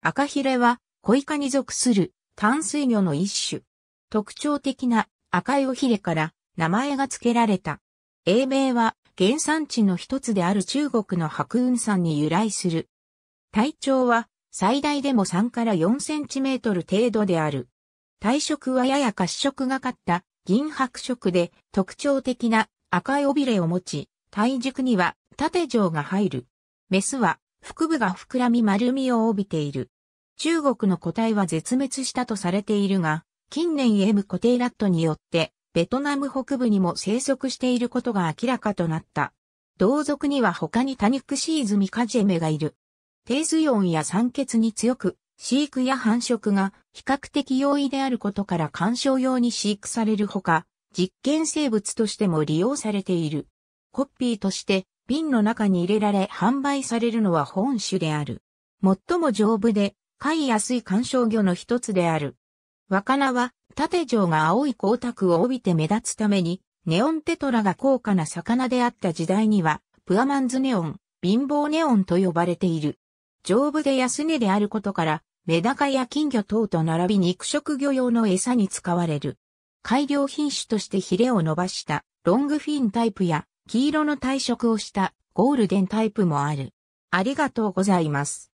赤ヒレは小イカに属する淡水魚の一種。特徴的な赤い尾ヒレから名前が付けられた。英名は原産地の一つである中国の白雲山に由来する。体長は最大でも3から4センチメートル程度である。体色はやや褐色がかった銀白色で特徴的な赤い尾びれを持ち、体軸には縦状が入る。メスは腹部が膨らみ丸みを帯びている。中国の個体は絶滅したとされているが、近年 M 固定ラットによって、ベトナム北部にも生息していることが明らかとなった。同族には他に多肉シーズミカジェメがいる。低水温や酸欠に強く、飼育や繁殖が比較的容易であることから観賞用に飼育されるほか、実験生物としても利用されている。コッピーとして瓶の中に入れられ販売されるのは本種である。最も丈夫で、買いやすい観賞魚の一つである。若菜は、縦状が青い光沢を帯びて目立つために、ネオンテトラが高価な魚であった時代には、プアマンズネオン、貧乏ネオンと呼ばれている。丈夫で安値であることから、メダカや金魚等と並び肉食魚用の餌に使われる。改良品種としてヒレを伸ばしたロングフィンタイプや黄色の退色をしたゴールデンタイプもある。ありがとうございます。